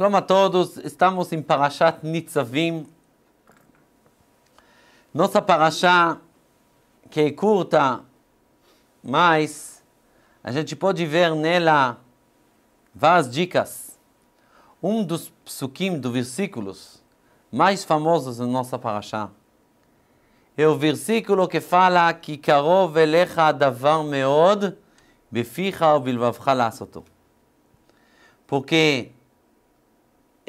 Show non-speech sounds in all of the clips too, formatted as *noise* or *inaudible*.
Shalom a todos, estamos em Parashat Nitzavim. Nossa Parashá, que é curta, mas a gente pode ver nela várias dicas. Um dos psukim, dos versículos mais famosos da nossa Parashá, é o versículo que fala que karov elecha adavar meod beficha ou bilvavcha lasoto. Porque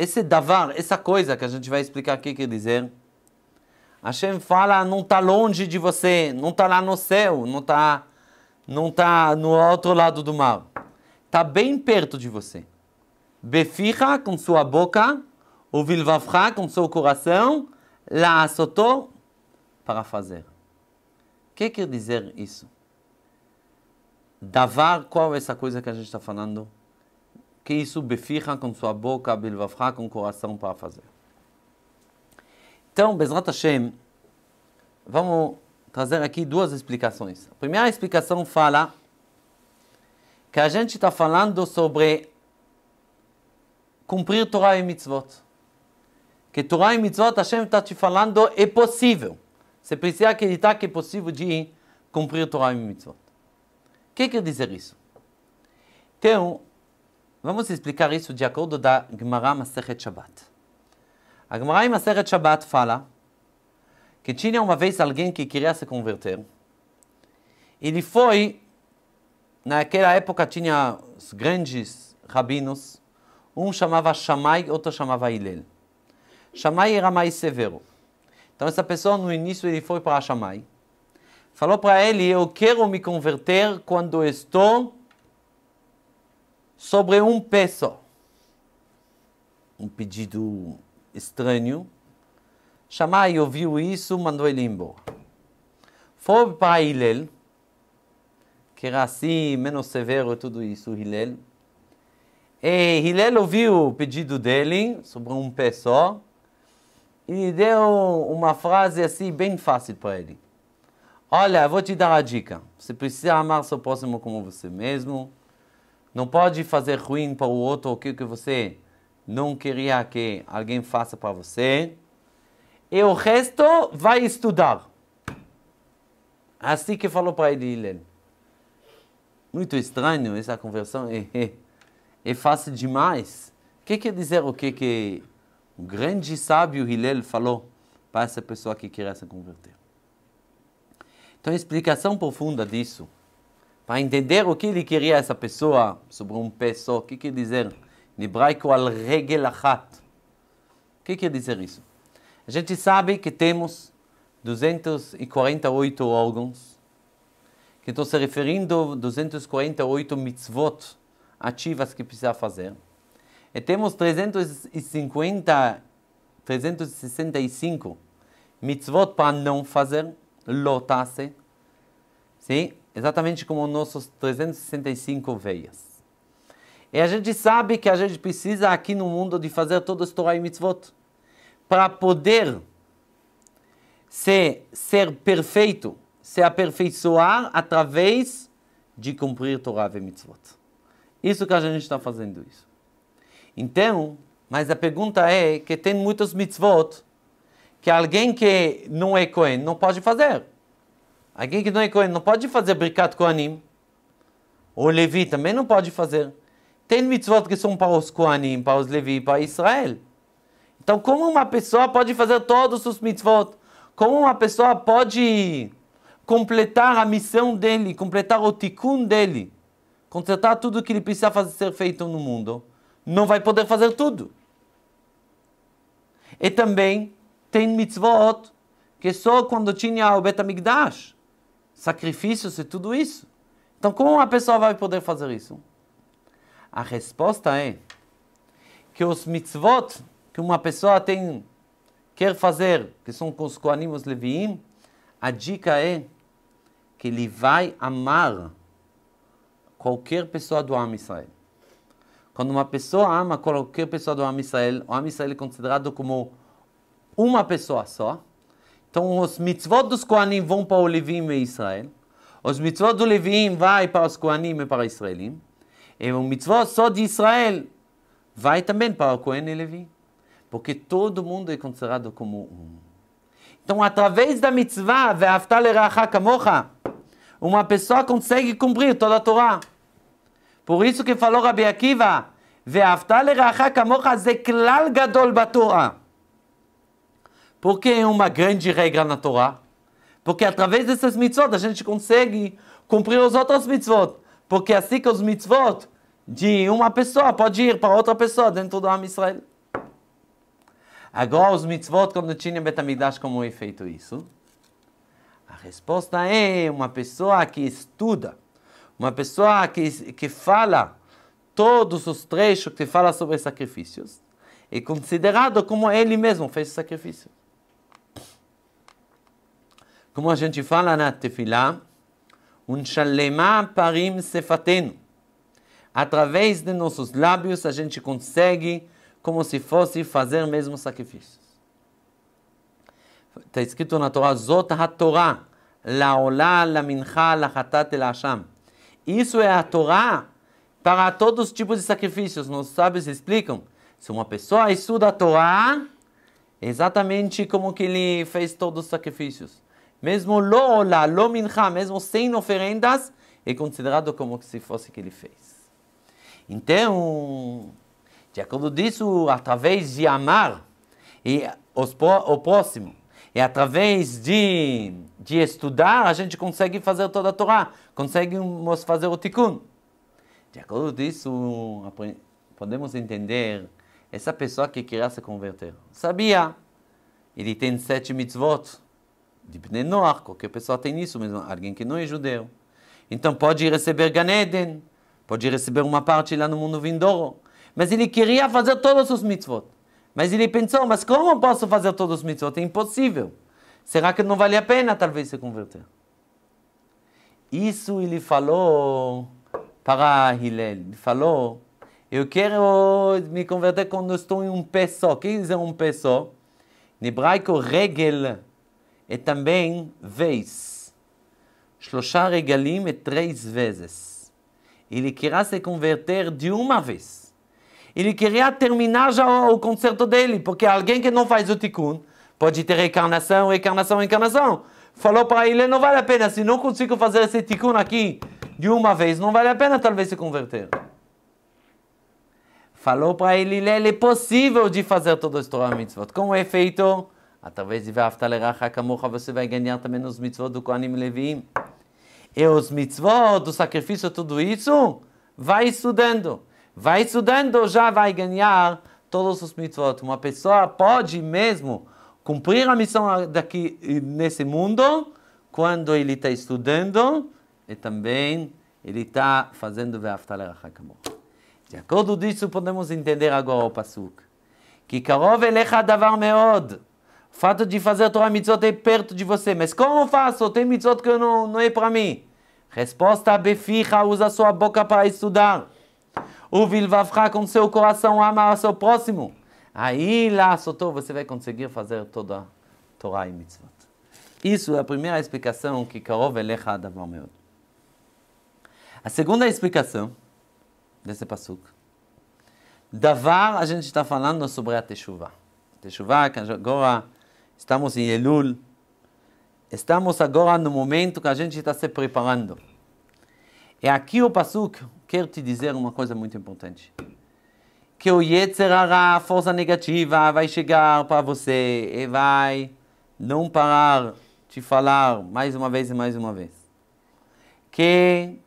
esse davar, essa coisa que a gente vai explicar aqui quer dizer, Hashem fala, não está longe de você, não está lá no céu, não está não tá no outro lado do mar. Está bem perto de você. Beficha com sua boca, ou vilvavcha com seu coração, lá asotó para fazer. O que quer dizer isso? Davar, qual é essa coisa que a gente está falando? que isso befirra com sua boca, bilvavra com o coração para fazer. Então, Bezrat Hashem, vamos trazer aqui duas explicações. A primeira explicação fala que a gente está falando sobre cumprir Torah e mitzvot. Que Torah e mitzvot, Hashem está te falando, é possível. Você precisa acreditar que é possível de cumprir Torah e mitzvot. O que quer dizer isso? Então, Vamos explicar isso de acordo da Gemara Maseret Shabbat. A Gemara Maseret Shabbat fala que tinha uma vez alguém que queria se converter. Ele foi, naquela época tinha os grandes rabinos, um chamava Shammai, outro chamava Hillel. Shammai era mais severo. Então essa pessoa no início ele foi para Shammai. Falou para ele, eu quero me converter quando estou sobre um peso. Um pedido estranho. Shammai ouviu isso, mandou ele embora. Foi para Hillel, que era assim, menos severo tudo isso, Hillel. E Hillel ouviu o pedido dele sobre um peso e deu uma frase assim bem fácil para ele. Olha, vou te dar a dica. Você precisa amar seu próximo como você mesmo. Não pode fazer ruim para o outro aquilo que você não queria que alguém faça para você. E o resto vai estudar. Assim que falou para ele Hillel. Muito estranho essa conversão. É, *laughs* é, é fácil demais. O que quer dizer o que, que o grande sábio Hillel falou para essa pessoa que queria se converter? Então, a explicação profunda disso para entender o que ele queria essa pessoa sobre um peso. O que quer dizer? Em hebraico, al regelachat. O que quer dizer isso? A gente sabe que temos 248 órgãos, que estou se referindo a 248 mitzvot ativas que precisa fazer. E temos 350, 365 mitzvot para não fazer, lotase. Sim? exatamente como nossos 365 veias. E a gente sabe que a gente precisa aqui no mundo de fazer todo esse Torah e Mitzvot para poder ser, ser perfeito, se aperfeiçoar através de cumprir Torah e Mitzvot. Isso que a gente está fazendo isso. Então, mas a pergunta é que tem muitos mitzvot que alguém que não é Cohen não pode fazer. Alguém que não é Cohen não pode fazer Brikat Kohanim. O Levi também não pode fazer. Tem mitzvot que são para os Kohanim, para os Levi, para Israel. Então, como uma pessoa pode fazer todos os mitzvot? Como uma pessoa pode completar a missão dele, completar o tikkun dele, completar tudo o que ele precisa fazer, ser feito no mundo? Não vai poder fazer tudo. E também tem mitzvot que só quando tinha o Betamigdash sacrifícios e tudo isso. Então, como uma pessoa vai poder fazer isso? A resposta é que os mitzvot que uma pessoa tem quer fazer, que são com os coanimos leviim, a dica é que ele vai amar qualquer pessoa do Am Israel. Quando uma pessoa ama qualquer pessoa do Am Israel, o Am Israel é considerado como uma pessoa só. Então os mitzvot dos Koanim vão para o Levim e Israel. Os mitzvot do Levim vai para os Koanim e para os Israelim. E o mitzvot só de Israel vai também para o Kohen e Levi. Porque todo mundo é considerado como um. Então, através da mitzvah, uma pessoa consegue cumprir toda a Torá. Por isso que falou Rabbi Akiva, ואהבת לרעך כמוך זה כלל גדול בתורה. Porque é uma grande regra na Torá. Porque através dessas mitzvot a gente consegue cumprir os outros mitzvot. Porque assim que os mitzvot de uma pessoa pode ir para outra pessoa dentro do Am Israel. Agora os mitzvot quando tinha Betamidash como é feito isso? A resposta é uma pessoa que estuda, uma pessoa que, que fala todos os trechos que fala sobre sacrifícios, é considerado como ele mesmo fez o sacrifício. Como a gente fala na Tefilá, um shalemá parim sefatenu. Através de nossos lábios a gente consegue, como se fosse, fazer mesmo sacrifícios. Está escrito na Torá, Zot HaTorá, Laolá, Lamincha, Lachatat, Elasham. Isso é a Torá para todos os tipos de sacrifícios. Nossos sábios explicam. Se uma pessoa estuda a Torá, exatamente como que ele fez todos os sacrifícios. Mesmo lola, olá, lo mincha, mesmo sem oferendas, é considerado como se fosse que ele fez. Então, de acordo disso, através de amar e os, o próximo, e através de, de estudar, a gente consegue fazer toda a Torá, conseguimos fazer o Tikkun. De acordo disso, podemos entender essa pessoa que queria se converter. Sabia, ele tem sete mitzvot, de Bnei qualquer pessoa tem isso mesmo, alguém que não é judeu. Então pode receber Ganeden, pode receber uma parte lá no mundo vindouro. Mas ele queria fazer todos os mitzvot. Mas ele pensou, mas como posso fazer todos os mitzvot? É impossível. Será que não vale a pena talvez se converter? Isso ele falou para Hillel. Ele falou, eu quero me converter quando estou em um pé só. O que é um pé só? Em hebraico, regel e também vez. Shloshá regalim é três vezes. Ele queria se converter de uma vez. Ele queria terminar já o concerto dele, porque alguém que não faz o tikkun pode ter reencarnação, reencarnação, reencarnação. Falou para ele, não vale a pena, se não consigo fazer esse tikkun aqui de uma vez, não vale a pena talvez se converter. Falou para ele, ele é possível de fazer todo o Torah Mitzvot. Com efeito, Através de Kamocha você vai ganhar também nos mitzvot do Kohanim Levim. E os mitzvot do sacrifício, tudo isso, vai estudando. Vai estudando, já vai ganhar todos os mitzvot. Uma pessoa pode mesmo cumprir a missão daqui nesse mundo quando ele está estudando e também ele está fazendo Ve'aftaler HaKamocha. De acordo disso, podemos entender agora o Pasuk. Que Karov Elecha Davar Meod fato de fazer a Torah Mitzvot é perto de você. Mas como faço? Tem Mitzvot que não, não é para mim. Resposta, Beficha, usa sua boca para estudar. O Vilvavcha com seu coração ama seu próximo. Aí lá, Sotô, você vai conseguir fazer toda a Torah e Mitzvot. Isso é a primeira explicação que Karov Elecha Davar Meod. A segunda explicação desse passuco. Davar, a gente está falando sobre a Teshuvah. Teshuvah, que agora é estamos em Elul, estamos agora no momento que a gente está se preparando. E é aqui o Pasuk quer te dizer uma coisa muito importante. Que o Yetzerará, a força negativa, vai chegar para você e vai não parar de falar mais uma vez e mais uma vez. Que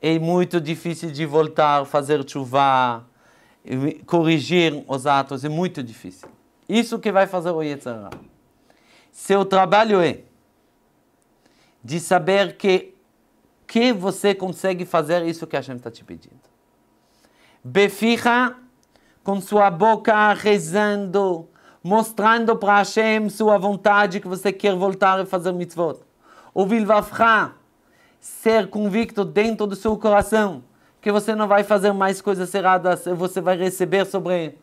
é muito difícil de voltar, fazer chuva, corrigir os atos, é muito difícil. Isso que vai fazer o Yetzirah. Seu trabalho é de saber que que você consegue fazer isso que a Hashem está te pedindo. Beficha, com sua boca rezando, mostrando para Hashem sua vontade que você quer voltar e fazer mitzvot. O vilvafra, ser convicto dentro do seu coração que você não vai fazer mais coisas erradas, você vai receber sobre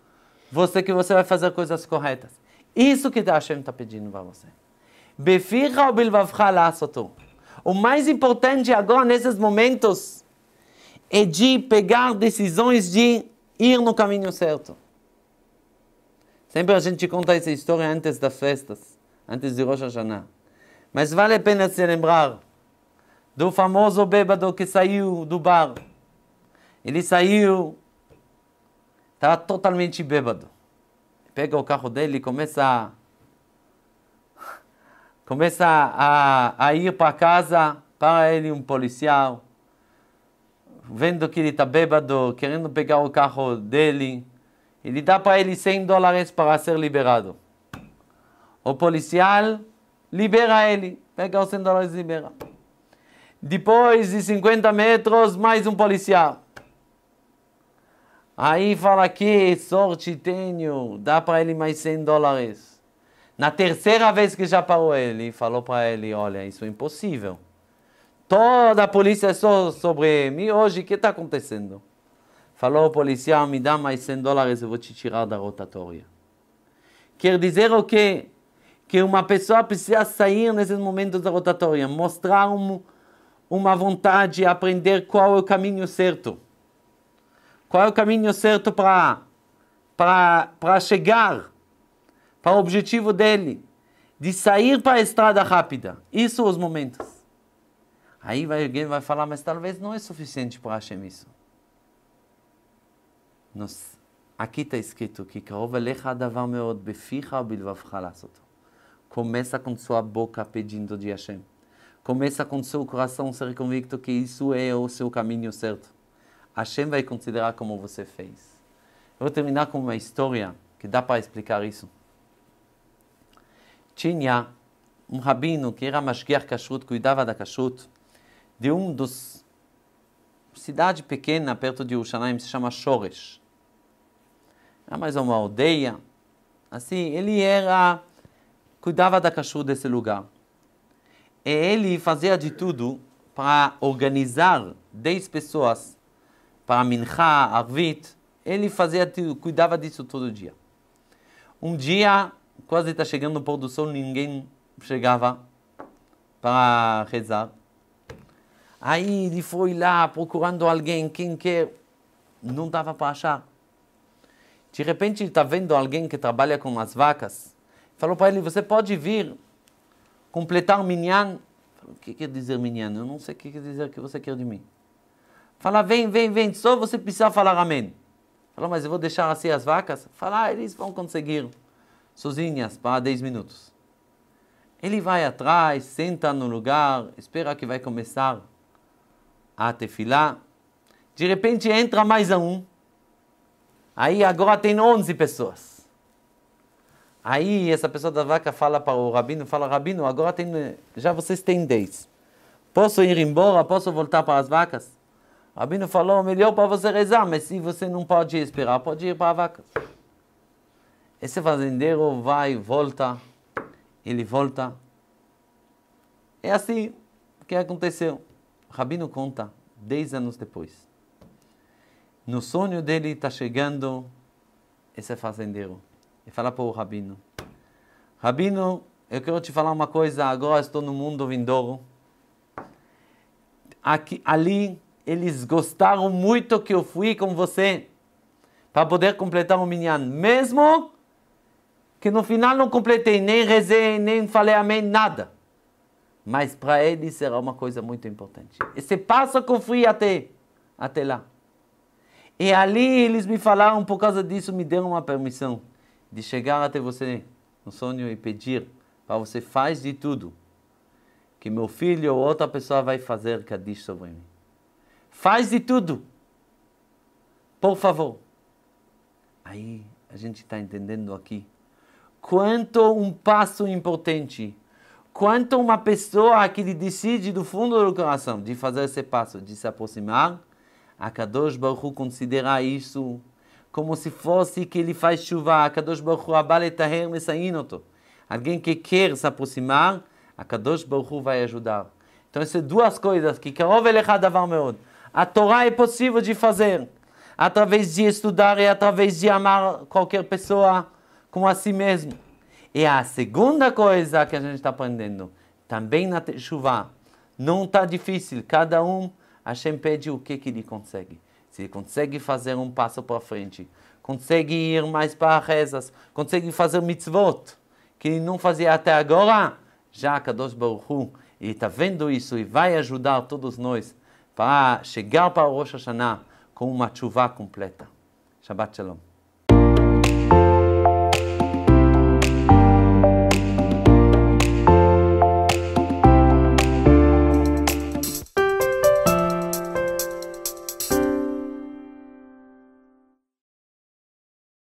você que você vai fazer coisas corretas. Isso que Hashem está pedindo para você. O mais importante agora, nesses momentos, é de pegar decisões de ir no caminho certo. Sempre a gente conta essa história antes das festas, antes de Rosh Hashanah. Mas vale a pena se lembrar do famoso bêbado que saiu do bar. Ele saiu Estava totalmente bêbado. Pega o carro dele e começa a, *laughs* começa a, a ir para casa, para ele um policial, vendo que ele está bêbado, querendo pegar o carro dele. Ele dá para ele 100 dólares para ser liberado. O policial libera ele, pega os 100 dólares e libera. Depois de 50 metros, mais um policial. Aí fala que sorte tenho, dá para ele mais 100 dólares. Na terceira vez que já parou ele, falou para ele, olha, isso é impossível. Toda a polícia é só sobre mim hoje, o que está acontecendo? Falou o policial, me dá mais 100 dólares, eu vou te tirar da rotatória. Quer dizer o quê? Que uma pessoa precisa sair nesses momentos da rotatória, mostrar um, uma vontade, aprender qual é o caminho certo. Qual é o caminho certo para para chegar para o objetivo dele, de sair para a estrada rápida. Isso os momentos. Aí vai, alguém vai falar, mas talvez não é suficiente para Hashem isso. Nos, aqui está escrito que Começa com sua boca pedindo de Hashem. Começa com seu coração ser convicto que isso é o seu caminho certo. Hashem vai considerar como você fez. Eu vou terminar com uma história que dá para explicar isso. Tinha um rabino que era mashguer kashrut, cuidava da kashrut, de um dos cidade pequena perto de Yerushalayim, se chama Shoresh. Era mais uma aldeia. Assim, ele era cuidava da kashrut desse lugar. E ele fazia de tudo para organizar 10 pessoas para Minha, Arvit. Ele fazia, cuidava disso todo dia. Um dia, quase está chegando o pôr do sol, ninguém chegava para rezar. Aí ele foi lá procurando alguém, quem quer, não dava para achar. De repente ele está vendo alguém que trabalha com as vacas. Falou para ele, você pode vir completar o minyan? Falou, o que quer dizer minyan? Eu não sei o que quer dizer que você quer de mim. Fala, vem, vem, vem, só você precisa falar amém. Fala, mas eu vou deixar assim as vacas? Fala, ah, eles vão conseguir sozinhas para 10 minutos. Ele vai atrás, senta no lugar, espera que vai começar a tefilar. De repente entra mais um. Aí agora tem 11 pessoas. Aí essa pessoa da vaca fala para o rabino, fala, rabino, agora tem, já vocês têm 10. Posso ir embora? Posso voltar para as vacas? Rabino falou, melhor para você rezar, mas se você não pode esperar, pode ir para a vaca. Esse fazendeiro vai, volta, ele volta. É assim que aconteceu. Rabino conta, dez anos depois. No sonho dele está chegando esse fazendeiro. E fala para o Rabino, Rabino, eu quero te falar uma coisa, agora estou no mundo vindouro. Aqui, ali eles gostaram muito que eu fui com você para poder completar o minyan, mesmo que no final não completei, nem rezei, nem falei amém, nada. Mas para eles será uma coisa muito importante. Esse passo que eu fui até, até lá. E ali eles me falaram, por causa disso, me deram uma permissão de chegar até você no sonho e pedir para você faz de tudo que meu filho ou outra pessoa vai fazer Kadish sobre mim. Faz de tudo. Por favor. Aí a gente está entendendo aqui quanto um passo importante, quanto uma pessoa que decide do fundo do coração de fazer esse passo, de se aproximar, a Kadosh Baruch considera isso como se fosse que ele faz chuva, a Kadosh Baruch abaletaher mesainoto. Alguém que quer se aproximar, a Kadosh Baruch vai ajudar. Então, essas duas coisas que Karov Elechadavar Meod. A Torá é possível de fazer através de estudar e através de amar qualquer pessoa como a si mesmo. E a segunda coisa que a gente está aprendendo, também na chuva, não está difícil. Cada um, a gente pede o que, que ele consegue. Se ele consegue fazer um passo para frente, consegue ir mais para rezas, consegue fazer mitzvot, que ele não fazia até agora, já Kadosh Baruch Hu, ele está vendo isso e vai ajudar todos nós para chegar para Rosh Hashanah com uma chuva completa. Shabbat Shalom.